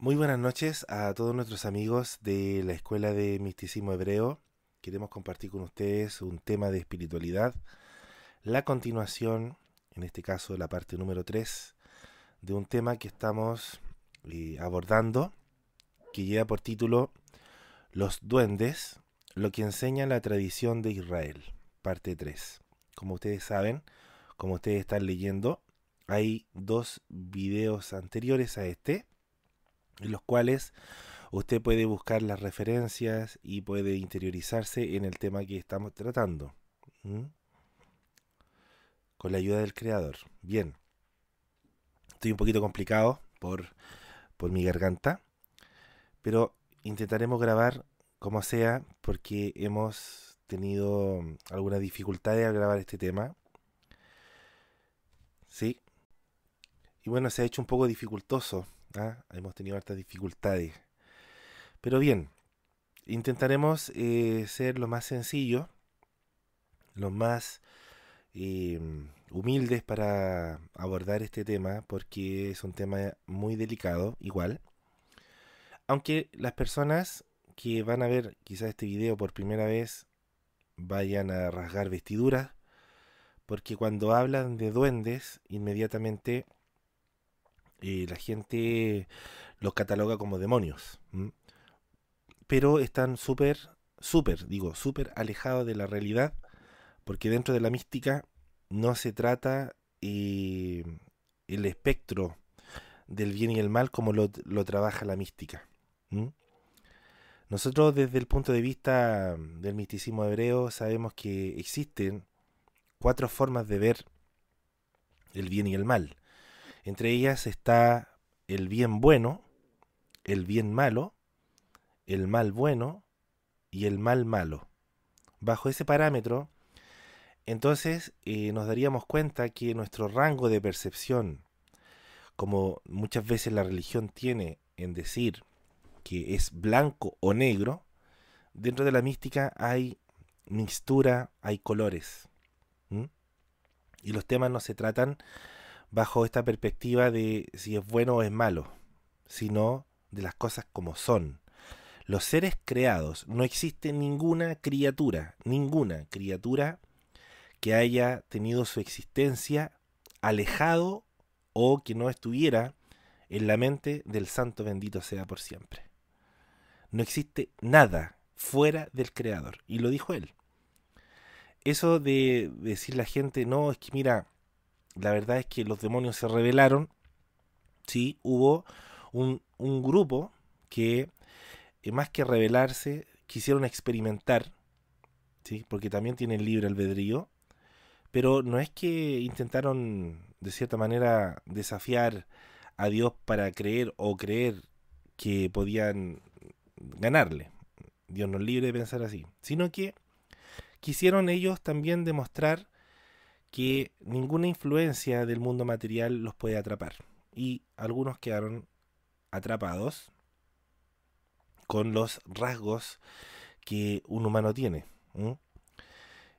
Muy buenas noches a todos nuestros amigos de la Escuela de Misticismo Hebreo. Queremos compartir con ustedes un tema de espiritualidad. La continuación, en este caso la parte número 3, de un tema que estamos eh, abordando, que lleva por título Los duendes, lo que enseña la tradición de Israel, parte 3. Como ustedes saben, como ustedes están leyendo, hay dos videos anteriores a este en los cuales usted puede buscar las referencias y puede interiorizarse en el tema que estamos tratando. Con la ayuda del creador. Bien. Estoy un poquito complicado por, por mi garganta, pero intentaremos grabar como sea porque hemos tenido algunas dificultades al grabar este tema. Sí. Y bueno, se ha hecho un poco dificultoso ¿ah? Hemos tenido hartas dificultades. Pero bien, intentaremos eh, ser lo más sencillo, los más em, humildes para abordar este tema, porque es un tema muy delicado, igual. Aunque las personas que van a ver quizás este video por primera vez vayan a rasgar vestiduras, porque cuando hablan de duendes, inmediatamente la gente los cataloga como demonios. Pero están súper, súper, digo, súper alejados de la realidad, porque dentro de la mística no se trata eh, el espectro del bien y el mal como lo, trabaja la mística. Nosotros desde el punto de vista del misticismo hebreo sabemos que existen cuatro formas de ver el bien y el mal. Entre ellas está el bien bueno, el bien malo, el mal bueno y el mal malo. Bajo ese parámetro, entonces eh, nos daríamos cuenta que nuestro rango de percepción, como muchas veces la religión tiene en decir que es blanco o negro, dentro de la mística hay mixtura, hay colores. Y los temas no se tratan bajo esta perspectiva de si es bueno o es malo, sino de las cosas como son. Los seres creados, no existe ninguna criatura, ninguna criatura que haya tenido su existencia alejado o que no estuviera en la mente del santo bendito sea por siempre. No existe nada fuera del creador, y lo dijo él. Eso de decir la gente, no, es que mira, la verdad es que los demonios se rebelaron. Sí, hubo un, grupo que, eh, más que rebelarse, quisieron experimentar, ¿sí? porque también tienen libre albedrío, pero no es que intentaron, de cierta manera, desafiar a Dios para creer o creer que podían ganarle. Dios no es libre de pensar así, sino que quisieron ellos también demostrar que ninguna influencia del mundo material los puede atrapar. Y algunos quedaron atrapados con los rasgos que un humano tiene.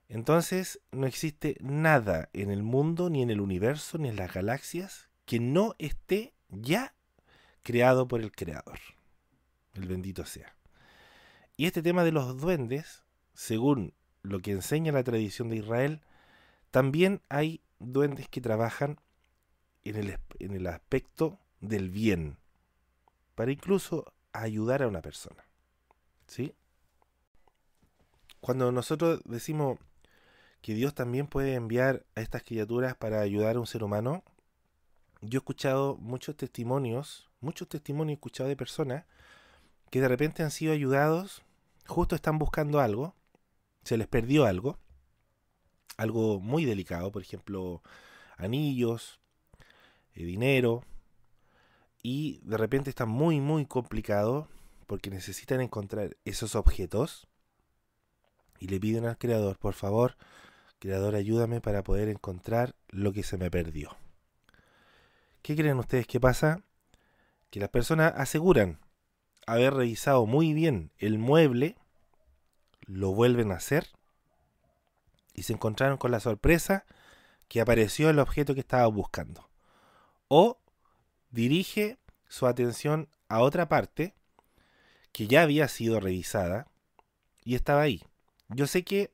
Entonces no existe nada en el mundo, ni en el universo, ni en las galaxias, que no esté ya creado por el Creador. El bendito sea. Y este tema de los duendes, según lo que enseña la tradición de Israel, también hay duendes que trabajan en el, aspecto del bien, para incluso ayudar a una persona. Cuando nosotros decimos que Dios también puede enviar a estas criaturas para ayudar a un ser humano, yo he escuchado muchos testimonios, muchos testimonios he escuchado de personas que de repente han sido ayudados, justo están buscando algo, se les perdió algo, algo muy delicado, por ejemplo, anillos, eh, dinero, y de repente está muy, muy complicado porque necesitan encontrar esos objetos y le piden al creador, por favor, creador, ayúdame para poder encontrar lo que se me perdió. ¿Qué creen ustedes que pasa? Que las personas aseguran haber revisado muy bien el mueble, lo vuelven a hacer y se encontraron con la sorpresa que apareció el objeto que estaba buscando. O dirige su atención a otra parte que ya había sido revisada y estaba ahí. Yo sé que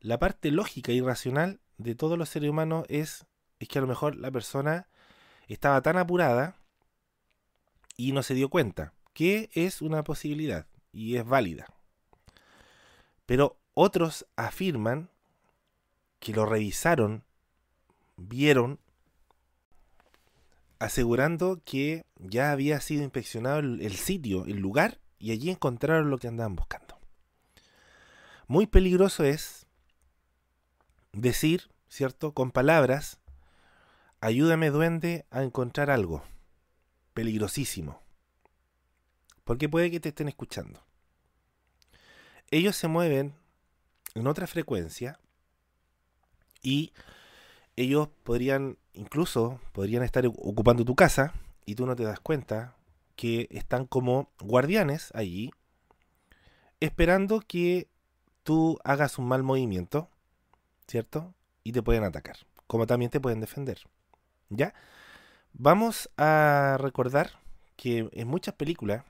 la parte lógica y racional de todos los seres humanos es, es que a lo mejor la persona estaba tan apurada y no se dio cuenta, que es una posibilidad y es válida. Pero otros afirman que lo revisaron, vieron, asegurando que ya había sido inspeccionado el, sitio, el lugar, y allí encontraron lo que andaban buscando. Muy peligroso es decir, ¿cierto?, con palabras, ayúdame duende a encontrar algo. Peligrosísimo. Porque puede que te estén escuchando. Ellos se mueven en otra frecuencia y ellos podrían, incluso podrían estar ocupando tu casa y tú no te das cuenta que están como guardianes allí, esperando que tú hagas un mal movimiento, ¿cierto? Y te pueden atacar, como también te pueden defender. ¿Ya? Vamos a recordar que en muchas películas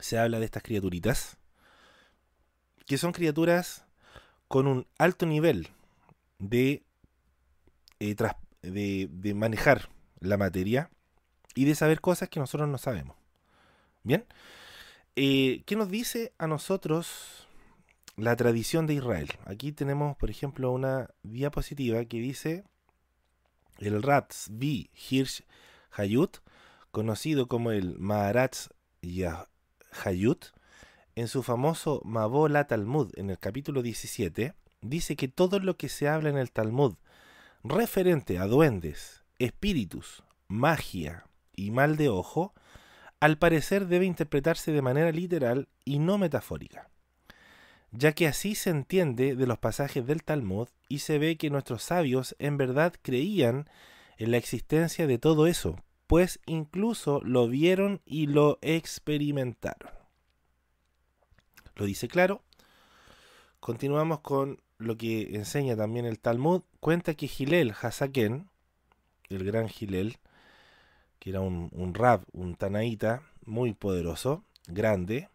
se habla de estas criaturitas, que son criaturas con un alto nivel eh, de, de, manejar la materia y de saber cosas que nosotros no sabemos. ¿Bien? Eh, ¿Qué nos dice a nosotros la tradición de Israel? Aquí tenemos, por ejemplo, una diapositiva que dice el Ratz B. Hirsch Hayut, conocido como el Maharatz Hayut, en su famoso Mabola Talmud, en el capítulo 17, dice que todo lo que se habla en el Talmud referente a duendes, espíritus, magia y mal de ojo, al parecer debe interpretarse de manera literal y no metafórica, ya que así se entiende de los pasajes del Talmud y se ve que nuestros sabios en verdad creían en la existencia de todo eso, pues incluso lo vieron y lo experimentaron. Lo dice claro. Continuamos con lo que enseña también el Talmud, cuenta que Gilel Hasaken, el gran Gilel, que era un, rab, un tanaíta, muy poderoso, grande,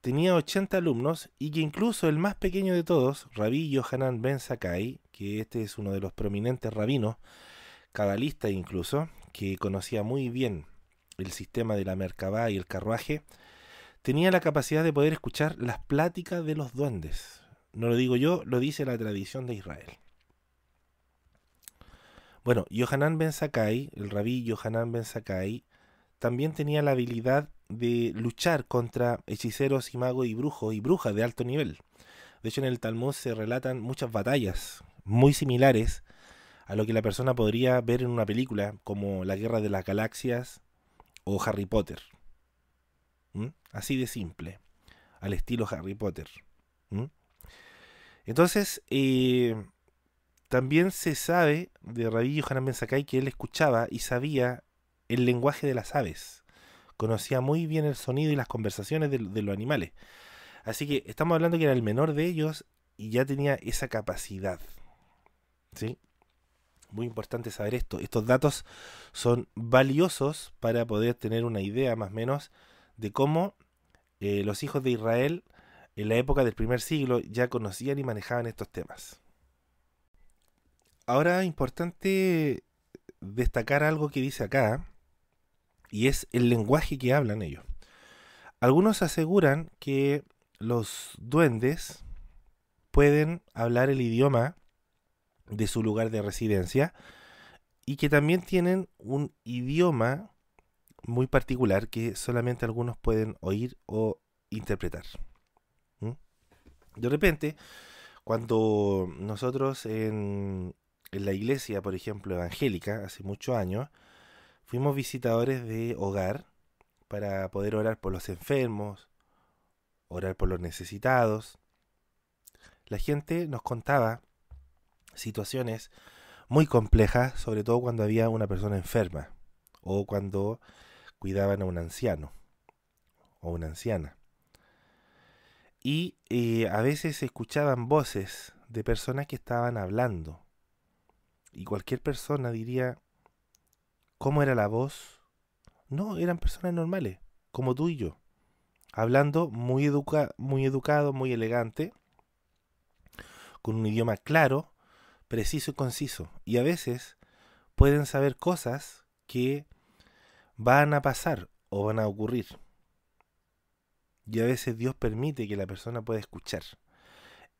tenía 80 alumnos y que incluso el más pequeño de todos, Rabí Yohanan Ben Sakai, que este es uno de los prominentes rabinos, cabalista incluso, que conocía muy bien el sistema de la mercabá y el carruaje, tenía la capacidad de poder escuchar las pláticas de los duendes. No lo digo yo, lo dice la tradición de Israel. Bueno, Yohanan Ben Sakai, el rabí Yohanan Ben Sakai, también tenía la habilidad de luchar contra hechiceros y magos y brujos y brujas de alto nivel. De hecho, en el Talmud se relatan muchas batallas muy similares a lo que la persona podría ver en una película como La Guerra de las Galaxias o Harry Potter. ¿Mm? Así de simple, al estilo Harry Potter. ¿Mm? Entonces, eh, también se sabe de Rabí Yohanan Ben Sakai que él escuchaba y sabía el lenguaje de las aves. Conocía muy bien el sonido y las conversaciones de, los animales. Así que estamos hablando que era el menor de ellos y ya tenía esa capacidad. ¿Sí? Muy importante saber esto. Estos datos son valiosos para poder tener una idea más o menos de cómo eh, los hijos de Israel en la época del primer siglo ya conocían y manejaban estos temas. Ahora es importante destacar algo que dice acá, y es el lenguaje que hablan ellos. Algunos aseguran que los duendes pueden hablar el idioma de su lugar de residencia y que también tienen un idioma muy particular que solamente algunos pueden oír o interpretar. De repente, cuando nosotros en, la iglesia, por ejemplo, evangélica, hace muchos años, fuimos visitadores de hogar para poder orar por los enfermos, orar por los necesitados. La gente nos contaba situaciones muy complejas, sobre todo cuando había una persona enferma o cuando cuidaban a un anciano o una anciana y eh, a veces se escuchaban voces de personas que estaban hablando. Y cualquier persona diría, ¿cómo era la voz? No, eran personas normales, como tú y yo, hablando muy, muy educado, muy elegante, con un idioma claro, preciso y conciso. Y a veces pueden saber cosas que van a pasar o van a ocurrir. Y a veces Dios permite que la persona pueda escuchar.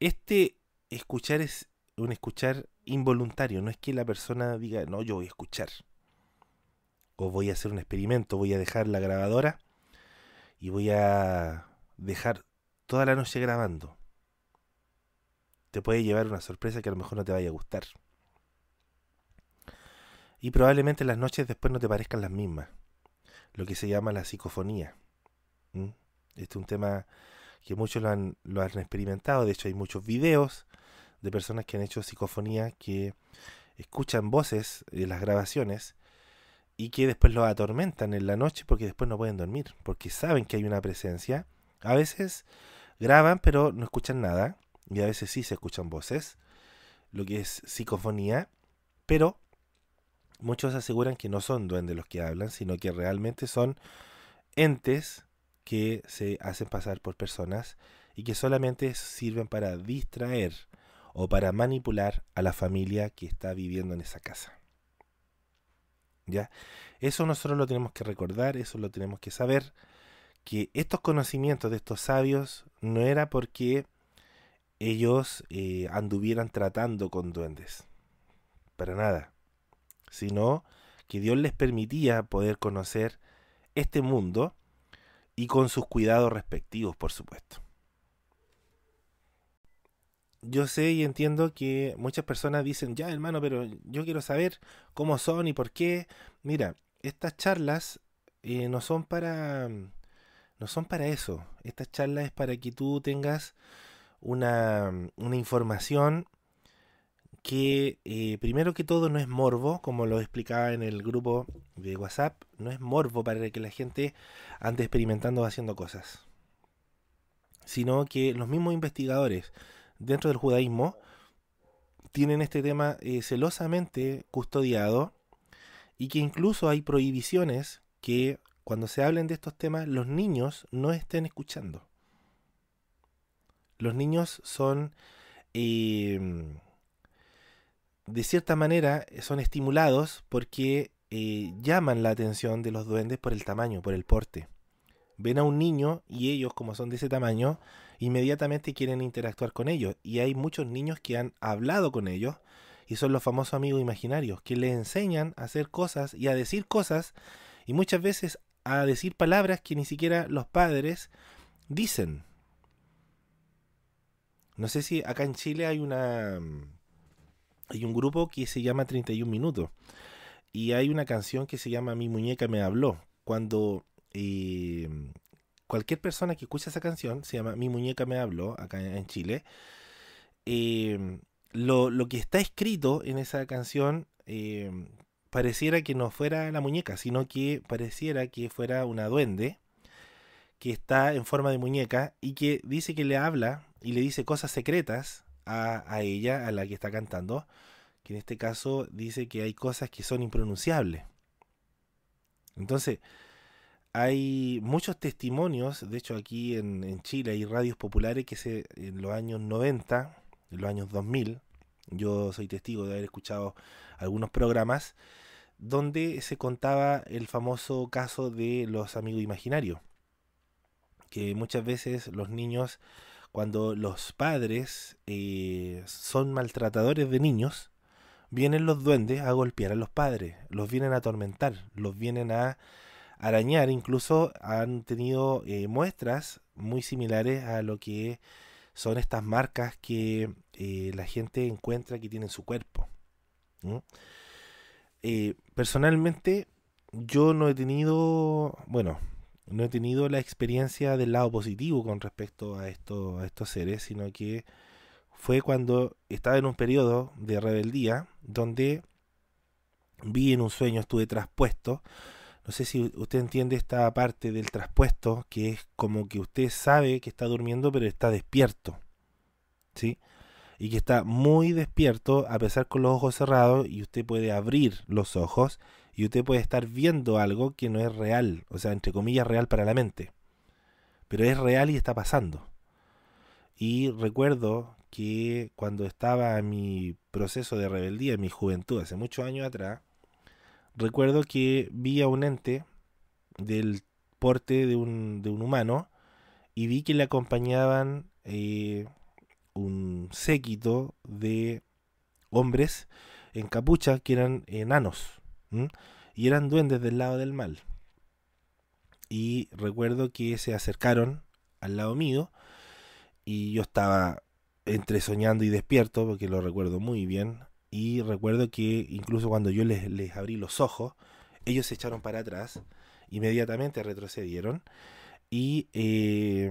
Este escuchar es un escuchar involuntario, no es que la persona diga, no, yo voy a escuchar. O voy a hacer un experimento, voy a dejar la grabadora y voy a dejar toda la noche grabando. Te puede llevar una sorpresa que a lo mejor no te vaya a gustar. Y probablemente las noches después no te parezcan las mismas. Lo que se llama la psicofonía. Este es un tema que muchos lo han, lo han experimentado. De hecho, hay muchos videos de personas que han hecho psicofonía que escuchan voces de las grabaciones y que después los atormentan en la noche porque después no pueden dormir, porque saben que hay una presencia. A veces graban pero no escuchan nada y a veces sí se escuchan voces, lo que es psicofonía, pero muchos aseguran que no son duendes los que hablan, sino que realmente son entes que se hacen pasar por personas y que solamente sirven para distraer o para manipular a la familia que está viviendo en esa casa. ¿Ya? Eso nosotros lo tenemos que recordar, eso lo tenemos que saber, que estos conocimientos de estos sabios no era porque ellos eh, anduvieran tratando con duendes, para nada, sino que Dios les permitía poder conocer este mundo y con sus cuidados respectivos, por supuesto. Yo sé y entiendo que muchas personas dicen, ya hermano, pero yo quiero saber cómo son y por qué. Mira, estas charlas eh, no son para... No son para eso. Estas charlas es para que tú tengas una, una información que eh, primero que todo no es morbo, como lo explicaba en el grupo de WhatsApp, no es morbo para que la gente ande experimentando haciendo cosas, sino que los mismos investigadores dentro del judaísmo tienen este tema eh, celosamente custodiado y que incluso hay prohibiciones que cuando se hablen de estos temas los niños no estén escuchando. Los niños son... Eh, de cierta manera eh, son estimulados porque eh, llaman la atención de los duendes por el tamaño, por el porte. Ven a un niño y ellos, como son de ese tamaño, inmediatamente quieren interactuar con ellos. Y hay muchos niños que han hablado con ellos y son los famosos amigos imaginarios, que le enseñan a hacer cosas y a decir cosas y muchas veces a decir palabras que ni siquiera los padres dicen. No sé si acá en Chile hay una mm, hay un grupo que se llama 31 Minutos y hay una canción que se llama Mi muñeca me habló. Cuando eh, cualquier persona que escucha esa canción, se llama Mi muñeca me habló, acá en Chile, eh, lo, que está escrito en esa canción eh, pareciera que no fuera la muñeca, sino que pareciera que fuera una duende que está en forma de muñeca y que dice que le habla y le dice cosas secretas a, ella, a la que está cantando, que en este caso dice que hay cosas que son impronunciables. Entonces, hay muchos testimonios, de hecho aquí en, en, Chile hay radios populares que se, en los años 90, en los años 2000, yo soy testigo de haber escuchado algunos programas donde se contaba el famoso caso de los amigos imaginarios, que muchas veces los niños cuando los padres eh, son maltratadores de niños, vienen los duendes a golpear a los padres, los vienen a atormentar, los vienen a arañar. Incluso han tenido eh, muestras muy similares a lo que son estas marcas que eh, la gente encuentra que tienen su cuerpo. personalmente, yo no he tenido, bueno, no he tenido la experiencia del lado positivo con respecto a, esto, estos seres, sino que fue cuando estaba en un periodo de rebeldía donde vi en un sueño, estuve traspuesto. No sé si usted entiende esta parte del traspuesto, que es como que usted sabe que está durmiendo, pero está despierto. ¿Sí? Y que está muy despierto, a pesar con los ojos cerrados, y usted puede abrir los ojos y usted puede estar viendo algo que no es real, o sea, entre comillas, real para la mente, pero es real y está pasando. Y recuerdo que cuando estaba en mi proceso de rebeldía, en mi juventud, hace muchos años atrás, recuerdo que vi a un ente del porte de un, humano y vi que le acompañaban eh, un séquito de hombres en capucha que eran enanos. Y eran duendes del lado del mal. Y recuerdo que se acercaron al lado mío y yo estaba entre soñando y despierto, porque lo recuerdo muy bien. Y recuerdo que incluso cuando yo les, abrí los ojos, ellos se echaron para atrás, inmediatamente retrocedieron. Y eh,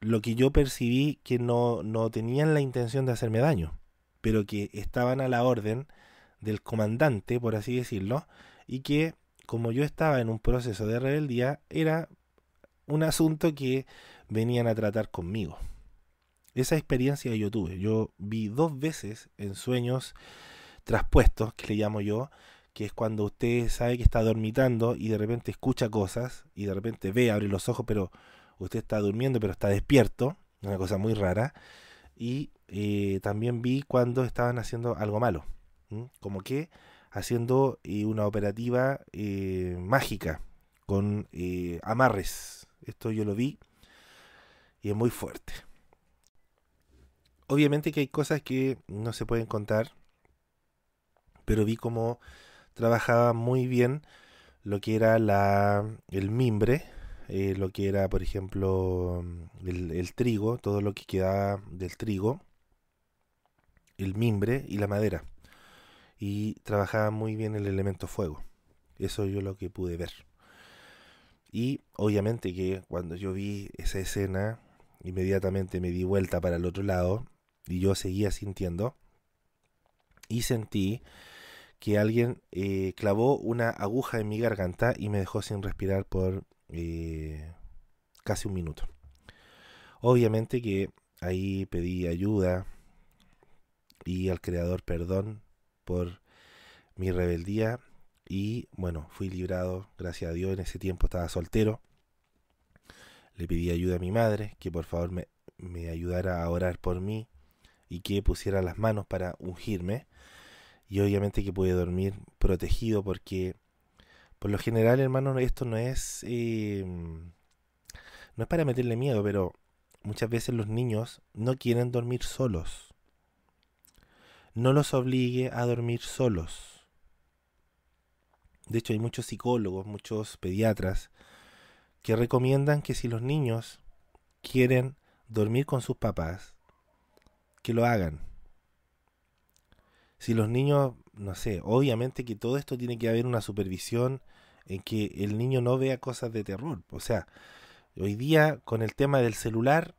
lo que yo percibí que no, no tenían la intención de hacerme daño, pero que estaban a la orden del comandante, por así decirlo, y que como yo estaba en un proceso de rebeldía, era un asunto que venían a tratar conmigo. Esa experiencia yo tuve. Yo vi dos veces en sueños traspuestos, que le llamo yo, que es cuando usted sabe que está dormitando y de repente escucha cosas y de repente ve, abre los ojos, pero usted está durmiendo, pero está despierto, una cosa muy rara. Y eh, también vi cuando estaban haciendo algo malo como que haciendo eh, una operativa eh, mágica con eh, amarres. Esto yo lo vi y es muy fuerte. Obviamente que hay cosas que no se pueden contar, pero vi como trabajaba muy bien lo que era la, el mimbre, lo que era, por ejemplo, el, el, trigo, todo lo que quedaba del trigo, el mimbre y la madera y trabajaba muy bien el elemento fuego. Eso yo lo que pude ver. Y obviamente que cuando yo vi esa escena, inmediatamente me di vuelta para el otro lado y yo seguía sintiendo y sentí que alguien eh, clavó una aguja en mi garganta y me dejó sin respirar por eh, casi un minuto. Obviamente que ahí pedí ayuda y al creador perdón por mi rebeldía y bueno, fui librado, gracias a Dios, en ese tiempo estaba soltero. Le pedí ayuda a mi madre, que por favor me, ayudara a orar por mí y que pusiera las manos para ungirme. Y obviamente que pude dormir protegido porque por lo general, hermano, esto no es... Em, no es para meterle miedo, pero muchas veces los niños no quieren dormir solos no los obligue a dormir solos. De hecho, hay muchos psicólogos, muchos pediatras que recomiendan que si los niños quieren dormir con sus papás, que lo hagan. Si los niños, no sé, obviamente que todo esto tiene que haber una supervisión en que el niño no vea cosas de terror. O sea, hoy día con el tema del celular,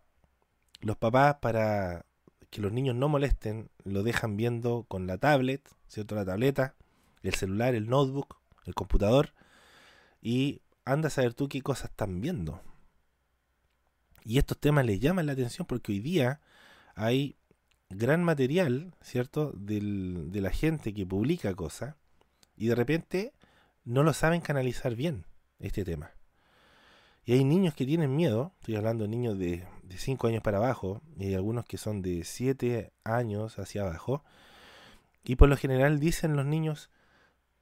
los papás para que los niños no molesten, lo dejan viendo con la tablet, ¿cierto? La tableta, el celular, el notebook, el computador. Y anda a saber tú qué cosas están viendo. Y estos temas les llaman la atención porque hoy día hay gran material, ¿cierto? de la gente que publica cosas y de repente no lo saben canalizar bien este tema. Y hay niños que tienen miedo, estoy hablando de niños de de 5 años para abajo y hay algunos que son de 7 años hacia abajo. Y por lo general dicen los niños,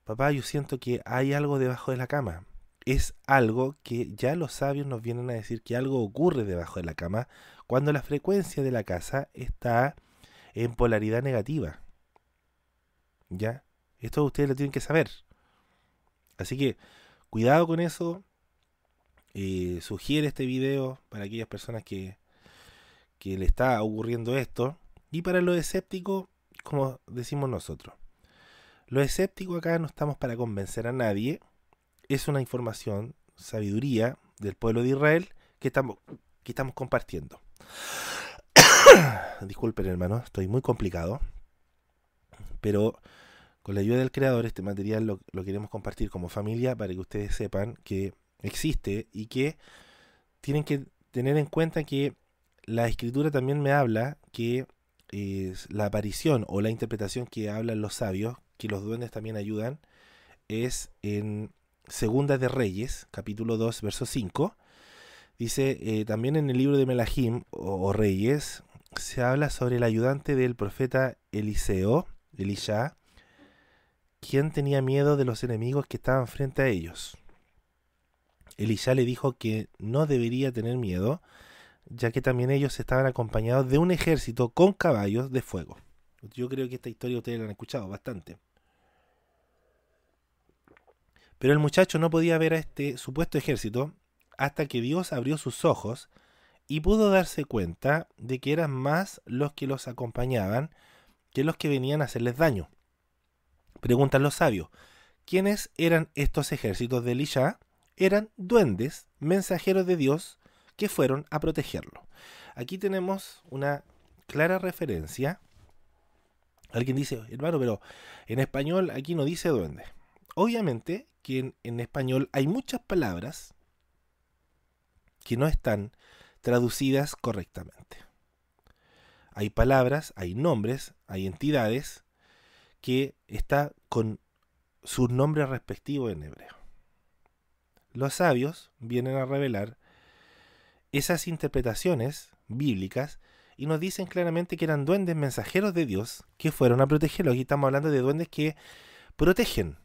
papá, yo siento que hay algo debajo de la cama. Es algo que ya los sabios nos vienen a decir que algo ocurre debajo de la cama cuando la frecuencia de la casa está en polaridad negativa. ¿Ya? Esto ustedes lo tienen que saber. Así que cuidado con eso, eh, sugiere este video para aquellas personas que, le está ocurriendo esto. Y para los escépticos, como decimos nosotros. Los escépticos acá no estamos para convencer a nadie. Es una información, sabiduría del pueblo de Israel que estamos, que estamos compartiendo. Disculpen hermano, estoy muy complicado. Pero con la ayuda del creador este material lo queremos compartir como familia para que ustedes sepan que existe y que tienen que tener en cuenta que la escritura también me habla que es eh, la aparición o la interpretación que hablan los sabios, que los duendes también ayudan, es en Segunda de Reyes, capítulo 2, verso 5. Dice, eh, también en el libro de Melahim o, o, Reyes, se habla sobre el ayudante del profeta Eliseo, Elisha, quien tenía miedo de los enemigos que estaban frente a ellos. Elisha le dijo que no debería tener miedo, ya que también ellos estaban acompañados de un ejército con caballos de fuego. Yo creo que esta historia ustedes la han escuchado bastante. Pero el muchacho no podía ver a este supuesto ejército hasta que Dios abrió sus ojos y pudo darse cuenta de que eran más los que los acompañaban que los que venían a hacerles daño. Preguntan los sabios, ¿quiénes eran estos ejércitos de Elisha? eran duendes, mensajeros de Dios, que fueron a protegerlo. Aquí tenemos una clara referencia. Alguien dice, hermano, pero en español aquí no dice duende. Obviamente que en, español hay muchas palabras que no están traducidas correctamente. Hay palabras, hay nombres, hay entidades que está con sus nombres respectivos en hebreo los sabios vienen a revelar esas interpretaciones bíblicas y nos dicen claramente que eran duendes mensajeros de Dios que fueron a protegerlos. Aquí estamos hablando de duendes que protegen,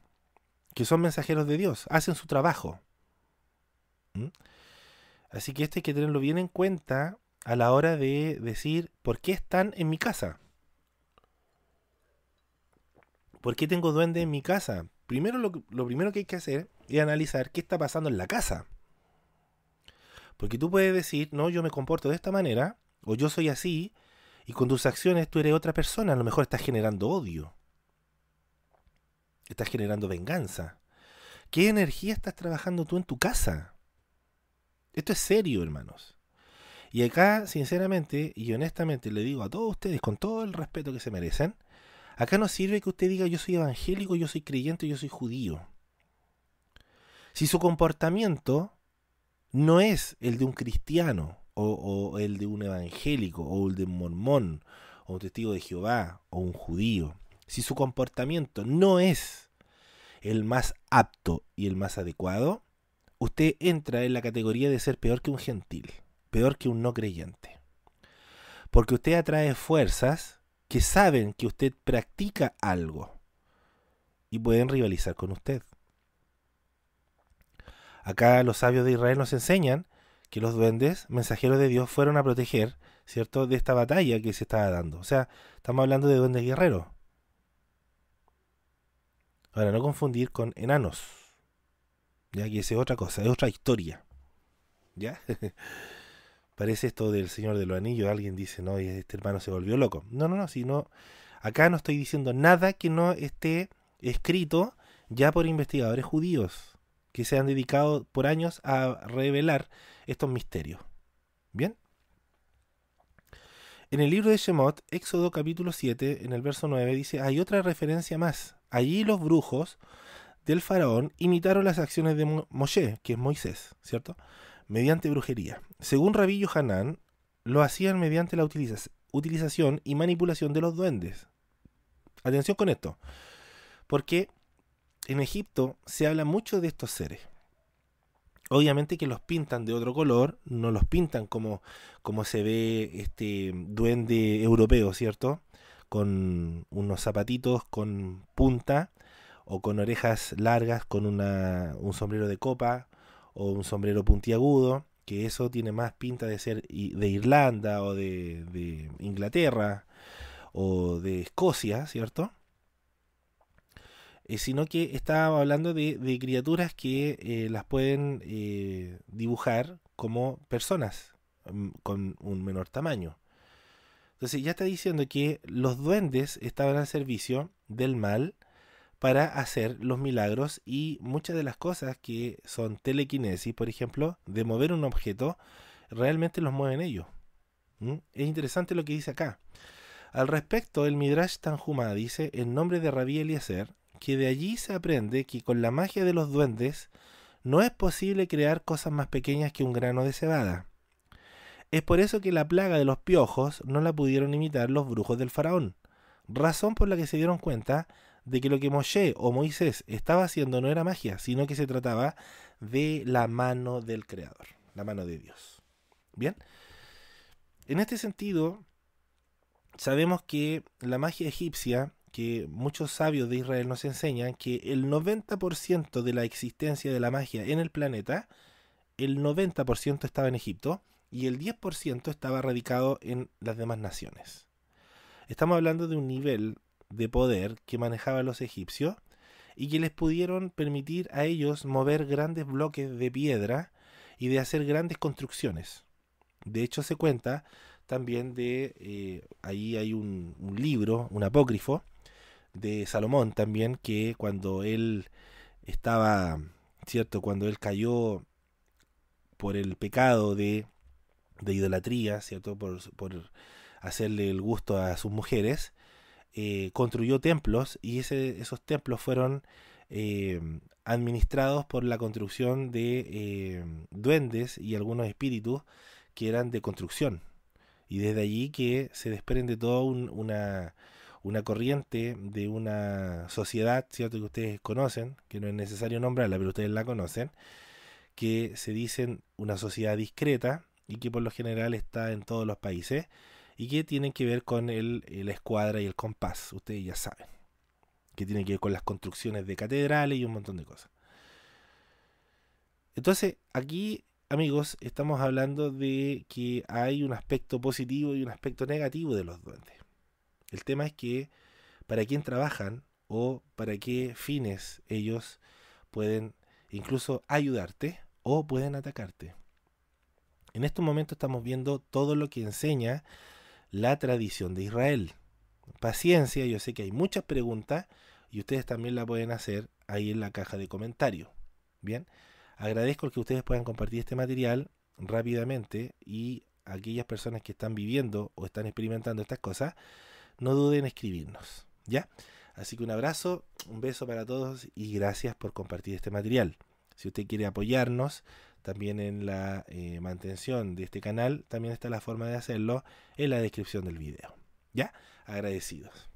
que son mensajeros de Dios, hacen su trabajo. ¿Mm? Así que esto hay que tenerlo bien en cuenta a la hora de decir por qué están en mi casa. ¿Por qué tengo duendes en mi casa? Primero lo, lo primero que hay que hacer y analizar qué está pasando en la casa. Porque tú puedes decir, no, yo me comporto de esta manera, o yo soy así, y con tus acciones tú eres otra persona, a lo mejor estás generando odio. Estás generando venganza. ¿Qué energía estás trabajando tú en tu casa? Esto es serio, hermanos. Y acá, sinceramente y honestamente, le digo a todos ustedes, con todo el respeto que se merecen, acá no sirve que usted diga yo soy evangélico, yo soy creyente, yo soy judío si su comportamiento no es el de un cristiano o, el de un evangélico o el de un mormón o un testigo de Jehová o un judío, si su comportamiento no es el más apto y el más adecuado, usted entra en la categoría de ser peor que un gentil, peor que un no creyente. Porque usted atrae fuerzas que saben que usted practica algo y pueden rivalizar con usted. Acá los sabios de Israel nos enseñan que los duendes, mensajeros de Dios, fueron a proteger, ¿cierto?, de esta batalla que se estaba dando. O sea, estamos hablando de duendes guerreros. Ahora, no confundir con enanos, ya que esa es otra cosa, es otra historia. ¿Ya? Parece esto del Señor de los Anillos, alguien dice, no, este hermano se volvió loco. No, no, no, si no, acá no estoy diciendo nada que no esté escrito ya por investigadores judíos que se han dedicado por años a revelar estos misterios. ¿Bien? En el libro de Shemot, Éxodo capítulo 7, en el verso 9, dice, hay otra referencia más. Allí los brujos del faraón imitaron las acciones de Moshe, que es Moisés, ¿cierto? Mediante brujería. Según Rabillo Hanán, lo hacían mediante la utilización y manipulación de los duendes. Atención con esto, porque en Egipto se habla mucho de estos seres. Obviamente que los pintan de otro color, no los pintan como, como se ve este duende europeo, ¿cierto? Con unos zapatitos con punta o con orejas largas, con una, un sombrero de copa o un sombrero puntiagudo, que eso tiene más pinta de ser de Irlanda o de Inglaterra o de Escocia, ¿cierto? Eh, sino que estaba hablando de, criaturas que eh, las pueden eh, dibujar como personas mm, con un menor tamaño. Entonces ya está diciendo que los duendes estaban al servicio del mal para hacer los milagros y muchas de las cosas que son telequinesis, por ejemplo, de mover un objeto, realmente los mueven ellos. Es interesante lo que dice acá. Al respecto, el Midrash Tanjuma dice, en nombre de Rabí Eliezer, que de allí se aprende que con la magia de los duendes no es posible crear cosas más pequeñas que un grano de cebada. Es por eso que la plaga de los piojos no la pudieron imitar los brujos del faraón, razón por la que se dieron cuenta de que lo que Moshe o Moisés estaba haciendo no era magia, sino que se trataba de la mano del Creador, la mano de Dios. Bien, en este sentido, sabemos que la magia egipcia que muchos sabios de Israel nos enseñan que el 90% de la existencia de la magia en el planeta, el 90% estaba en Egipto y el 10% estaba radicado en las demás naciones. Estamos hablando de un nivel de poder que manejaban los egipcios y que les pudieron permitir a ellos mover grandes bloques de piedra y de hacer grandes construcciones. De hecho se cuenta también de, eh, ahí hay un libro, un apócrifo, de Salomón también, que cuando él estaba, ¿cierto? Cuando él cayó por el pecado de, de idolatría, ¿cierto? Por, hacerle el gusto a sus mujeres, eh, construyó templos y ese, esos templos fueron eh, administrados por la construcción de eh, duendes y algunos espíritus que eran de construcción. Y desde allí que se desprende toda una una corriente de una sociedad, ¿cierto? Que ustedes conocen, que no es necesario nombrarla, pero ustedes la conocen, que se dicen una sociedad discreta y que por lo general está en todos los países y que tiene que ver con el, la escuadra y el compás, ustedes ya saben, que tiene que ver con las construcciones de catedrales y un montón de cosas. Entonces, aquí, amigos, estamos hablando de que hay un aspecto positivo y un aspecto negativo de los duendes. El tema es que para quién trabajan o para qué fines ellos pueden incluso ayudarte o pueden atacarte. En estos momentos estamos viendo todo lo que enseña la tradición de Israel. Paciencia, yo sé que hay muchas preguntas y ustedes también la pueden hacer ahí en la caja de comentarios. Bien, agradezco que ustedes puedan compartir este material rápidamente y aquellas personas que están viviendo o están experimentando estas cosas no duden en escribirnos, ¿ya? Así que un abrazo, un beso para todos y gracias por compartir este material. Si usted quiere apoyarnos también en la eh, mantención de este canal, también está la forma de hacerlo en la descripción del video. ¿Ya? Agradecidos.